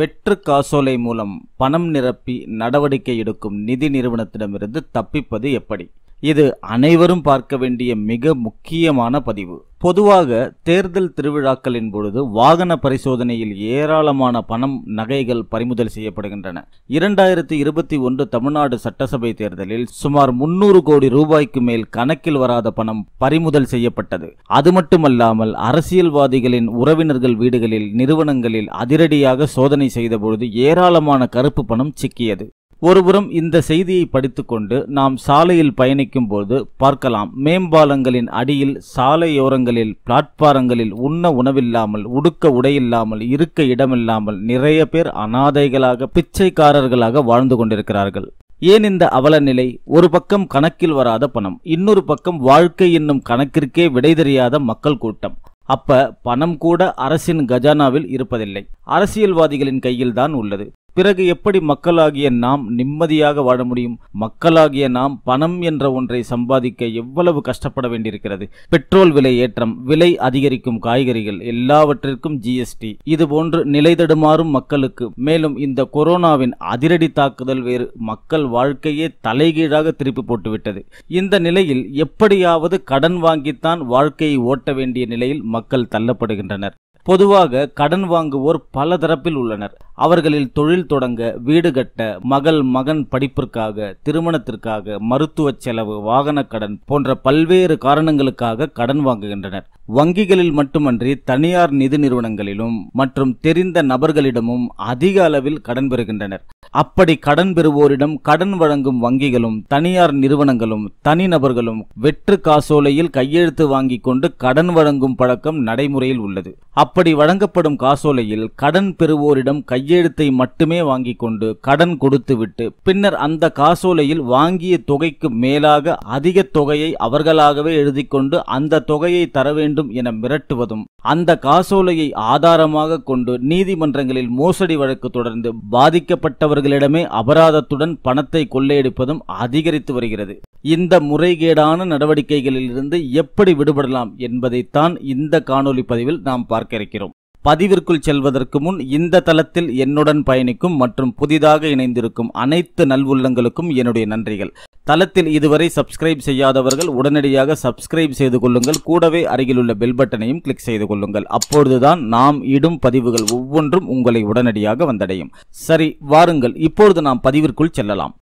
வெற்று காசோலை மூலம் பணம் நிரப்பி நடவடிக்கை எடுக்கும் நிதி நிறுவனத்திடமிருந்து தப்பிப்பது எப்படி இது அனைவரும் பார்க்க வேண்டிய மிக முக்கியமான பதிவு பொதுவாக தேர்தல் திருவிழாக்களின் பொழுது வாகன பரிசோதனையில் ஏராளமான பணம் நகைகள் பறிமுதல் செய்யப்படுகின்றன இரண்டாயிரத்தி இருபத்தி ஒன்று தமிழ்நாடு சட்டசபை தேர்தலில் சுமார் முன்னூறு கோடி ரூபாய்க்கு மேல் கணக்கில் வராத பணம் பறிமுதல் செய்யப்பட்டது அது மட்டுமல்லாமல் அரசியல்வாதிகளின் உறவினர்கள் வீடுகளில் நிறுவனங்களில் அதிரடியாக சோதனை செய்தபொழுது ஏராளமான கருப்பு பணம் சிக்கியது ஒருபுறம் இந்த செய்தியை படித்துக்கொண்டு நாம் சாலையில் பயணிக்கும் போது பார்க்கலாம் மேம்பாலங்களின் அடியில் சாலையோரங்களில் பிளாட்பாரங்களில் உண்ண உணவில்லாமல் உடுக்க உடையில்லாமல் இருக்க இடமில்லாமல் நிறைய பேர் அனாதைகளாக பிச்சைக்காரர்களாக வாழ்ந்து கொண்டிருக்கிறார்கள் ஏன் இந்த அவல நிலை ஒரு பக்கம் கணக்கில் வராத பணம் இன்னொரு பக்கம் வாழ்க்கை என்னும் கணக்கிற்கே விடை தெரியாத மக்கள் கூட்டம் அப்ப பணம் கூட அரசின் கஜானாவில் இருப்பதில்லை அரசியல்வாதிகளின் கையில் தான் உள்ளது பிறகு எப்படி மக்களாகிய நாம் நிம்மதியாக வாழ முடியும் மக்களாகிய நாம் பணம் என்ற ஒன்றை சம்பாதிக்க எவ்வளவு கஷ்டப்பட வேண்டியிருக்கிறது பெட்ரோல் விலை ஏற்றம் விலை அதிகரிக்கும் காய்கறிகள் எல்லாவற்றிற்கும் ஜிஎஸ்டி இதுபோன்று நிலைதடுமாறும் மக்களுக்கு மேலும் இந்த கொரோனாவின் அதிரடி தாக்குதல் வேறு மக்கள் வாழ்க்கையே தலைகீழாக திருப்பி போட்டுவிட்டது இந்த நிலையில் எப்படியாவது கடன் வாங்கித்தான் வாழ்க்கையை ஓட்ட வேண்டிய நிலையில் மக்கள் தள்ளப்படுகின்றனர் பொதுவாக கடன் வாங்குவோர் பல தரப்பில் உள்ளனர் அவர்களில் தொழில் தொடங்க வீடு கட்ட மகள் மகன் படிப்பிற்காக திருமணத்திற்காக மருத்துவ செலவு வாகன கடன் போன்ற பல்வேறு காரணங்களுக்காக கடன் வாங்குகின்றனர் வங்கிகளில் மட்டுமன்றி தனியார் நிதி நிறுவனங்களிலும் மற்றும் தெரிந்த நபர்களிடமும் அதிக அளவில் கடன் பெறுகின்றனர் அப்படி கடன் பெறுவோரிடம் கடன் வழங்கும் வங்கிகளும் தனியார் நிறுவனங்களும் தனிநபர்களும் வெற்று காசோலையில் கையெழுத்து வாங்கி கொண்டு கடன் வழங்கும் பழக்கம் நடைமுறையில் உள்ளது அப் அப்படி வழங்கப்படும் காசோலையில் கடன் பெறுவோரிடம் கையெழுத்தை மட்டுமே வாங்கிக் கொண்டு கடன் கொடுத்துவிட்டு பின்னர் அந்த காசோலையில் வாங்கிய தொகைக்கு மேலாக அதிக தொகையை அவர்களாகவே எழுதி கொண்டு அந்த தொகையை தர வேண்டும் என மிரட்டுவதும் அந்த காசோலையை ஆதாரமாக கொண்டு நீதிமன்றங்களில் மோசடி வழக்கு தொடர்ந்து பாதிக்கப்பட்டவர்களிடமே அபராதத்துடன் பணத்தை கொள்ளையடிப்பதும் அதிகரித்து வருகிறது இந்த முறைகேடான நடவடிக்கைகளிலிருந்து எப்படி விடுபடலாம் என்பதைத்தான் இந்த காணொலி பதிவில் நாம் பார்க்கிறேன் இருக்கிறோம் பதிவிற்குள் செல்வதற்கு முன் இந்த தளத்தில் என்னுடன் பயணிக்கும் மற்றும் புதிதாக இணைந்திருக்கும் அனைத்து நல்வுள்ளங்களுக்கும் என்னுடைய நன்றிகள் தளத்தில் இதுவரை சப்ஸ்கிரைப் செய்யாதவர்கள் உடனடியாக சப்ஸ்கிரைப் செய்து கொள்ளுங்கள் கூடவே அருகிலுள்ள பெல் பட்டனையும் கிளிக் செய்து கொள்ளுங்கள் அப்பொழுதுதான் நாம் இடும் பதிவுகள் ஒவ்வொன்றும் உங்களை உடனடியாக வந்தடையும் சரி வாருங்கள் இப்பொழுது நாம் பதிவிற்குள் செல்லலாம்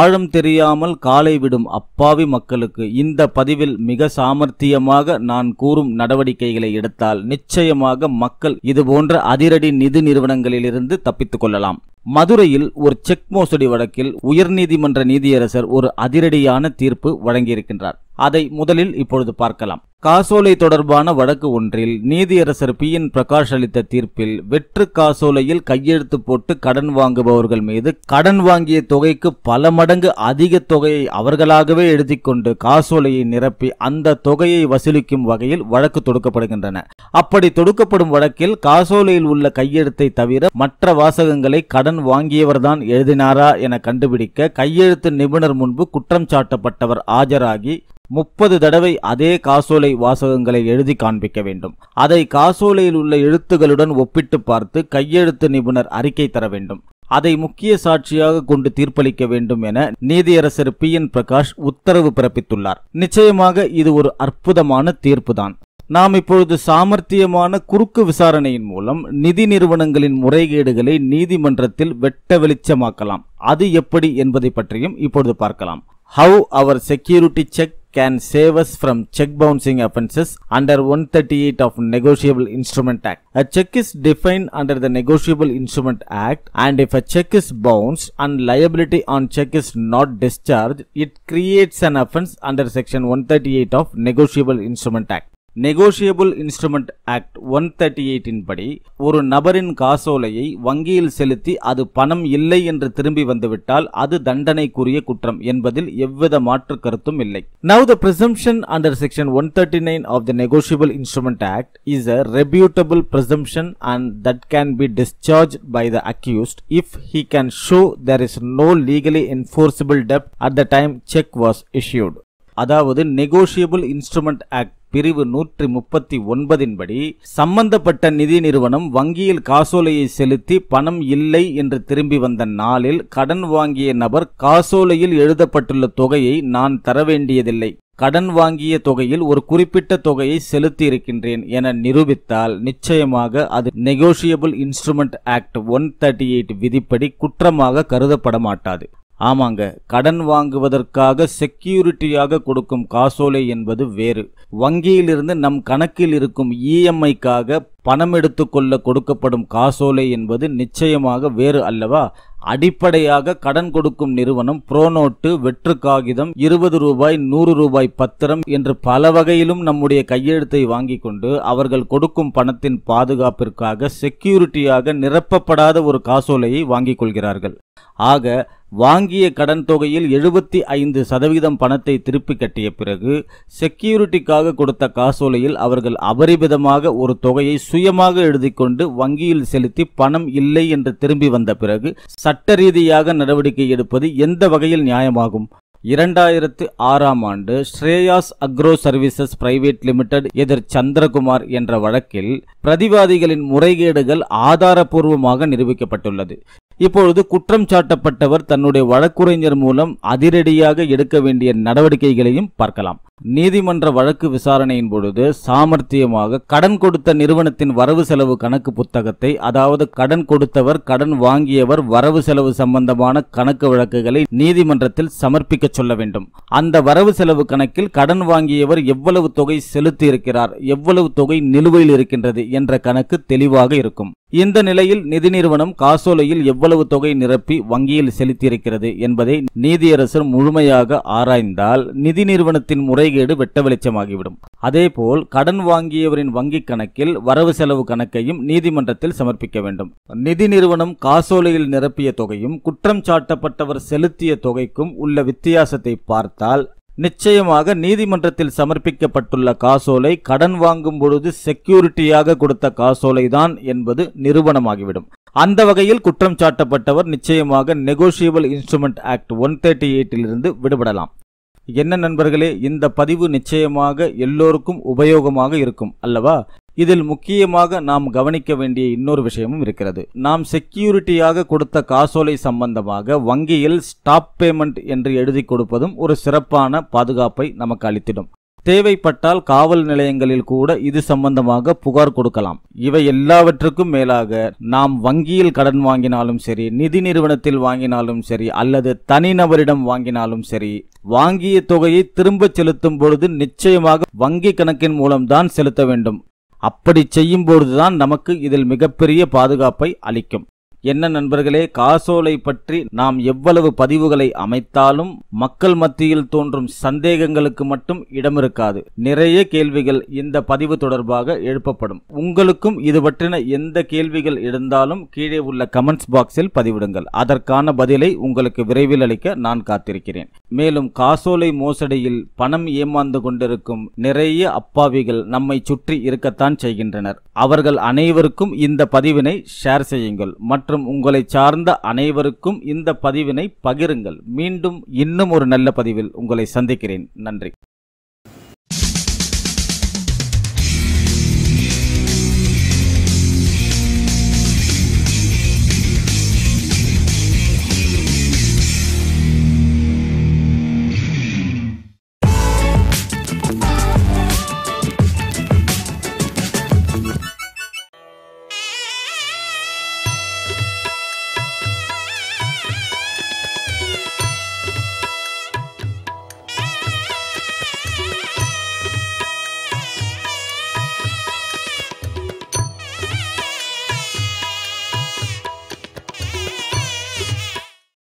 ஆழம் தெரியாமல் காலை விடும் அப்பாவி மக்களுக்கு இந்த பதிவில் மிக சாமர்த்தியமாக நான் கூறும் நடவடிக்கைகளை எடுத்தால் நிச்சயமாக மக்கள் இதுபோன்ற அதிரடி நிதி நிறுவனங்களிலிருந்து தப்பித்துக் கொள்ளலாம் மதுரையில் ஒரு செக் மோசடி வழக்கில் உயர்நீதிமன்ற நீதியரசர் ஒரு அதிரடியான தீர்ப்பு வழங்கியிருக்கின்றார் அதை முதலில் இப்பொழுது பார்க்கலாம் காசோலை தொடர்பான வழக்கு ஒன்றில் நீதியரசர் பி என் பிரகாஷ் அளித்த தீர்ப்பில் வெற்று காசோலையில் கையெழுத்து போட்டு கடன் வாங்குபவர்கள் மீது கடன் வாங்கிய தொகைக்கு பல மடங்கு அதிக தொகையை அவர்களாகவே எழுதி கொண்டு காசோலையை நிரப்பி அந்த தொகையை வசூலிக்கும் வகையில் வழக்கு தொடுக்கப்படுகின்றன அப்படி தொடுக்கப்படும் வழக்கில் காசோலையில் உள்ள கையெழுத்தை தவிர மற்ற வாசகங்களை கடன் வாங்கியவர்தான் எழுதினாரா என கண்டுபிடிக்க கையெழுத்து நிபுணர் முன்பு குற்றம் சாட்டப்பட்டவர் ஆஜராகி முப்பது தடவை அதே காசோலை வாசகங்களை எழுதி காண்பிக்க வேண்டும் அதை காசோலையில் உள்ள எழுத்துகளுடன் ஒப்பிட்டு பார்த்து கையெழுத்து நிபுணர் அறிக்கை தர வேண்டும் அதை முக்கிய சாட்சியாக கொண்டு தீர்ப்பளிக்க வேண்டும் என நீதியரசர் பி என் பிரகாஷ் உத்தரவு பிறப்பித்துள்ளார் நிச்சயமாக இது ஒரு அற்புதமான தீர்ப்புதான் நாம் இப்பொழுது சாமர்த்தியமான குறுக்கு விசாரணையின் மூலம் நிதி நிறுவனங்களின் முறைகேடுகளை நீதிமன்றத்தில் வெட்ட வெளிச்சமாக்கலாம் அது எப்படி என்பதை பற்றியும் இப்பொழுது பார்க்கலாம் how our security cheque can save us from check bouncing offences under 138 of Negotiable Instrument Act. A check is defined under the Negotiable Instrument Act and if a check is bounced and liability on check is not discharged, it creates an offence under section 138 of Negotiable Instrument Act. Negotiable instrument act one thirty எயிட்டின் படி ஒரு நபரின் காசோலையை வங்கியில் செலுத்தி அது பணம் இல்லை என்று திரும்பி வந்துவிட்டால் அது தண்டனைக்குரிய குற்றம் என்பதில் எவ்வித மாற்று கருத்தும் இல்லை now the presumption under section one thirty nine of the negotiable instrument act is a rebuttable presumption and that can be discharge by the accused if he can show there is no legally enforceable டெப்ட் at the time cheque was issued அதாவது negotiable instrument act பிரிவு நூற்றி முப்பத்தி ஒன்பதின்படி சம்பந்தப்பட்ட நிதி நிறுவனம் வங்கியில் காசோலையை செலுத்தி பணம் இல்லை என்று திரும்பி வந்த நாளில் கடன் வாங்கிய நபர் காசோலையில் எழுதப்பட்டுள்ள தொகையை நான் தர வேண்டியதில்லை கடன் வாங்கிய தொகையில் ஒரு குறிப்பிட்ட தொகையை செலுத்தி இருக்கின்றேன் என நிரூபித்தால் நிச்சயமாக அது negotiable instrument act one thirty eight விதிப்படி குற்றமாக கருதப்பட மாட்டாது ஆமாங்க கடன் வாங்குவதற்காக செக்யூரிட்டியாக கொடுக்கும் காசோலை என்பது வேறு வங்கியிலிருந்து நம் கணக்கில் இருக்கும் இஎம்ஐக்காக e பணம் எடுத்துக்கொள்ள கொடுக்கப்படும் காசோலை என்பது நிச்சயமாக வேறு அல்லவா அடிப்படையாக கடன் கொடுக்கும் நிறுவனம் புரோநோட்டு வெற்று காகிதம் இருபது ரூபாய் நூறு ரூபாய் பத்திரம் என்று பல வகையிலும் நம்முடைய கையெழுத்தை வாங்கி கொண்டு அவர்கள் கொடுக்கும் பணத்தின் பாதுகாப்பிற்காக செக்யூரிட்டியாக நிரப்பப்படாத ஒரு காசோலையை வாங்கிக் கொள்கிறார்கள் ஆக வாங்கிய கடன் தொகையில் எழுபத்தி ஐந்து சதவீதம் பணத்தை திருப்பி கட்டிய பிறகு செக்யூரிட்டிக்காக கொடுத்த காசோலையில் அவர்கள் அபரிமிதமாக ஒரு தொகையை சுயமாக எழுதிக்கொண்டு வங்கியில் செலுத்தி பணம் இல்லை என்று திரும்பி வந்த பிறகு சட்ட ரீதியாக நடவடிக்கை எடுப்பது எந்த வகையில் நியாயமாகும் இரண்டாயிரத்து ஆறாம் ஆண்டு Shreyas agro services private limited எதிர் சந்திரகுமார் என்ற வழக்கில் பிரதிவாதிகளின் முறைகேடுகள் ஆதாரபூர்வமாக நிரூபிக்கப்பட்டுள்ளது இப்பொழுது குற்றம் சாட்டப்பட்டவர் தன்னுடைய வழக்குரைஞர் மூலம் அதிரடியாக எடுக்க வேண்டிய நடவடிக்கைகளையும் பார்க்கலாம் நீதிமன்ற வழக்கு விசாரணையின் பொழுது சாமர்த்தியமாக கடன் கொடுத்த நிறுவனத்தின் வரவு செலவு கணக்கு புத்தகத்தை அதாவது கடன் கொடுத்தவர் கடன் வாங்கியவர் வரவு செலவு சம்பந்தமான கணக்கு வழக்குகளை நீதிமன்றத்தில் சமர்ப்பிக்க சொல்ல வேண்டும் அந்த வரவு செலவு கணக்கில் கடன் வாங்கியவர் எவ்வளவு தொகை செலுத்தி இருக்கிறார் எவ்வளவு தொகை நிலுவையில் இருக்கின்றது என்ற கணக்கு தெளிவாக இருக்கும் இந்த நிலையில் நிதி நிறுவனம் காசோலையில் எவ்வளவு தொகை நிரப்பி வங்கியில் செலுத்தியிருக்கிறது என்பதை நீதியரசர் முழுமையாக ஆராய்ந்தால் நிதி நிறுவனத்தின் முறை முறைகேடு வெட்ட வெளிச்சமாகிவிடும் அதேபோல் கடன் வாங்கியவரின் வங்கிக் கணக்கில் வரவு செலவு கணக்கையும் நீதிமன்றத்தில் சமர்ப்பிக்க வேண்டும் நிதி நிறுவனம் காசோலையில் நிரப்பிய தொகையும் குற்றம் சாட்டப்பட்டவர் செலுத்திய தொகைக்கும் உள்ள வித்தியாசத்தை பார்த்தால் நிச்சயமாக நீதிமன்றத்தில் சமர்ப்பிக்கப்பட்டுள்ள காசோலை கடன் வாங்கும் பொழுது செக்யூரிட்டியாக கொடுத்த காசோலைதான் என்பது நிறுவனமாகிவிடும் அந்த வகையில் குற்றம் சாட்டப்பட்டவர் நிச்சயமாக negotiable instrument act one thirty எயிட்டிலிருந்து விடுபடலாம் என்ன நண்பர்களே இந்த பதிவு நிச்சயமாக எல்லோருக்கும் உபயோகமாக இருக்கும் அல்லவா இதில் முக்கியமாக நாம் கவனிக்க வேண்டிய இன்னொரு விஷயமும் இருக்கிறது நாம் செக்யூரிட்டியாக கொடுத்த காசோலை சம்பந்தமாக வங்கியில் ஸ்டாப் பேமெண்ட் என்று எழுதி கொடுப்பதும் ஒரு சிறப்பான பாதுகாப்பை நமக்கு அளித்திடும் தேவைப்பட்டால் காவல் நிலையங்களில் கூட இது சம்பந்தமாக புகார் கொடுக்கலாம் இவை எல்லாவற்றுக்கும் மேலாக நாம் வங்கியில் கடன் வாங்கினாலும் சரி நிதி நிறுவனத்தில் வாங்கினாலும் சரி அல்லது தனிநபரிடம் வாங்கினாலும் சரி வாங்கிய தொகையை திரும்ப செலுத்தும் பொழுது நிச்சயமாக வங்கி கணக்கின் மூலம்தான் செலுத்த வேண்டும் அப்படி செய்யும் பொழுதுதான் நமக்கு இதில் மிகப்பெரிய பாதுகாப்பை அளிக்கும் என்ன நண்பர்களே காசோலை பற்றி நாம் எவ்வளவு பதிவுகளை அமைத்தாலும் மக்கள் மத்தியில் தோன்றும் சந்தேகங்களுக்கு மட்டும் இடம் இருக்காது நிறைய கேள்விகள் இந்த பதிவு தொடர்பாக எழுப்பப்படும் உங்களுக்கும் இது பற்றின எந்த கேள்விகள் இருந்தாலும் கீழே உள்ள கமெண்ட்ஸ் பாக்ஸில் பதிவிடுங்கள் அதற்கான பதிலை உங்களுக்கு விரைவில் அளிக்க நான் காத்திருக்கிறேன் மேலும் காசோலை மோசடியில் பணம் ஏமாந்து கொண்டிருக்கும் நிறைய அப்பாவிகள் நம்மை சுற்றி இருக்கத்தான் செய்கின்றனர் அவர்கள் அனைவருக்கும் இந்த பதிவினை ஷேர் செய்யுங்கள் மற்றும் மற்றும் உங்களை சார்ந்த அனைவருக்கும் இந்த பதிவினை பகிருங்கள் மீண்டும் இன்னும் ஒரு நல்ல பதிவில் உங்களை சந்திக்கிறேன் நன்றி